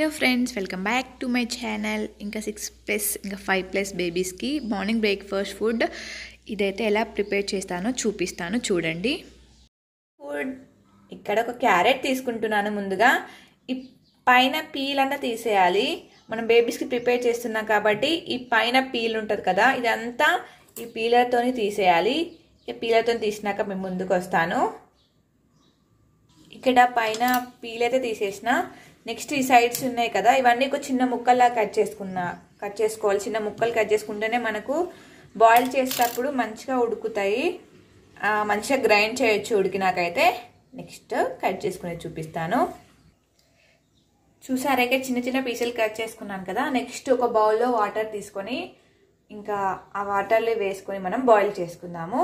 hello friends welcome back to my channel ఇంకా six plus ఇంకా five plus బేబీస్కి morning breakfast food ఇదైతే ఎలా ప్రిపేర్ చేస్తానో చూపిస్తాను చూడండి ఫుడ్ ఇక్కడ ఒక క్యారెట్ తీసుకుంటున్నాను ముందుగా ఈ పైన పీల్ అంతా తీసేయాలి మనం బేబీస్కి ప్రిపేర్ చేస్తున్నాం కాబట్టి ఈ పైన పీల్ ఉంటుంది కదా ఇదంతా ఈ పీలర్తోని తీసేయాలి ఈ పీలర్తో తీసినాక మేము ముందుకు వస్తాను ఇక్కడ పైన పీల్ అయితే తీసేసిన నెక్స్ట్ ఈ సైడ్స్ ఉన్నాయి కదా ఇవన్నీ ఒక చిన్న ముక్కల్లా కట్ చేసుకున్నా కట్ చేసుకోవాలి చిన్న ముక్కలు కట్ చేసుకుంటేనే మనకు బాయిల్ చేసేటప్పుడు మంచిగా ఉడుకుతాయి మంచిగా గ్రైండ్ చేయొచ్చు ఉడికినాకైతే నెక్స్ట్ కట్ చేసుకునేది చూపిస్తాను చూసారైతే చిన్న చిన్న పీసులు కట్ చేసుకున్నాను కదా నెక్స్ట్ ఒక బౌల్లో వాటర్ తీసుకొని ఇంకా ఆ వాటర్లో వేసుకొని మనం బాయిల్ చేసుకుందాము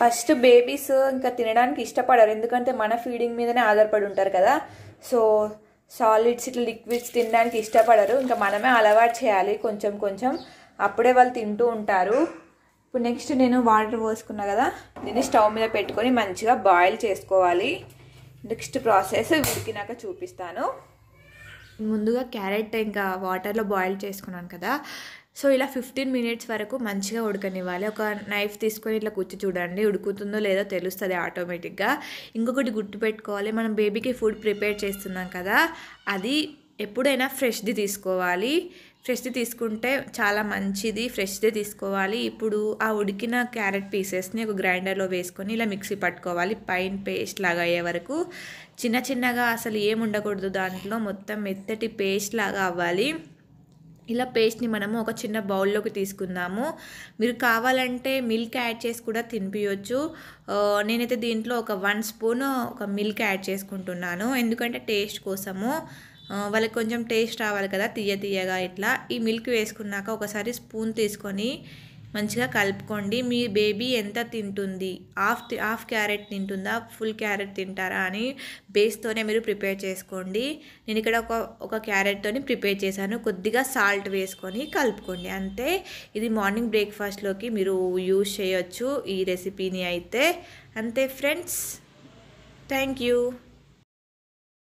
ఫస్ట్ బేబీస్ ఇంకా తినడానికి ఇష్టపడరు ఎందుకంటే మన ఫీడింగ్ మీదనే ఆధారపడి ఉంటారు కదా సో సాలిడ్స్ ఇట్లా లిక్విడ్స్ తినడానికి ఇష్టపడరు ఇంకా మనమే అలవాటు చేయాలి కొంచెం కొంచెం అప్పుడే వాళ్ళు తింటూ ఉంటారు ఇప్పుడు నెక్స్ట్ నేను వాటర్ పోసుకున్నా కదా దీన్ని స్టవ్ మీద పెట్టుకొని మంచిగా బాయిల్ చేసుకోవాలి నెక్స్ట్ ప్రాసెస్ ఉడికినాక చూపిస్తాను ముందుగా క్యారెట్ ఇంకా వాటర్లో బాయిల్ చేసుకున్నాను కదా సో ఇలా ఫిఫ్టీన్ మినిట్స్ వరకు మంచిగా ఉడకనివ్వాలి ఒక నైఫ్ తీసుకొని ఇట్లా కూర్చి చూడండి ఉడుకుతుందో లేదో తెలుస్తుంది ఆటోమేటిక్గా ఇంకొకటి గుర్తుపెట్టుకోవాలి మనం బేబీకి ఫుడ్ ప్రిపేర్ చేస్తున్నాం కదా అది ఎప్పుడైనా ఫ్రెష్ది తీసుకోవాలి ఫ్రెష్ది తీసుకుంటే చాలా మంచిది ఫ్రెష్దే తీసుకోవాలి ఇప్పుడు ఆ ఉడికిన క్యారెట్ పీసెస్ని ఒక గ్రైండర్లో వేసుకొని ఇలా మిక్సీ పట్టుకోవాలి పైన పేస్ట్ లాగా అయ్యే వరకు చిన్న చిన్నగా అసలు ఏం ఉండకూడదు దాంట్లో మొత్తం మెత్తటి పేస్ట్ లాగా అవ్వాలి ఇలా పేస్ట్ని మనము ఒక చిన్న బౌల్లోకి తీసుకుందాము మీరు కావాలంటే మిల్క్ యాడ్ చేసి కూడా తినిపించవచ్చు నేనైతే దీంట్లో ఒక వన్ స్పూన్ ఒక మిల్క్ యాడ్ చేసుకుంటున్నాను ఎందుకంటే టేస్ట్ కోసము వాళ్ళకి కొంచెం టేస్ట్ రావాలి కదా తీయ తీయగా ఇట్లా ఈ మిల్క్ వేసుకున్నాక ఒకసారి స్పూన్ తీసుకొని మంచిగా కలుపుకోండి మీ బేబీ ఎంత తింటుంది హాఫ్ హాఫ్ క్యారెట్ తింటుందా ఫుల్ క్యారెట్ తింటారా అని బేస్తోనే మీరు ప్రిపేర్ చేసుకోండి నేను ఇక్కడ ఒక ఒక క్యారెట్తోని ప్రిపేర్ చేశాను కొద్దిగా సాల్ట్ వేసుకొని కలుపుకోండి అంతే ఇది మార్నింగ్ బ్రేక్ఫాస్ట్లోకి మీరు యూజ్ చేయొచ్చు ఈ రెసిపీని అయితే అంతే ఫ్రెండ్స్ థ్యాంక్ యూ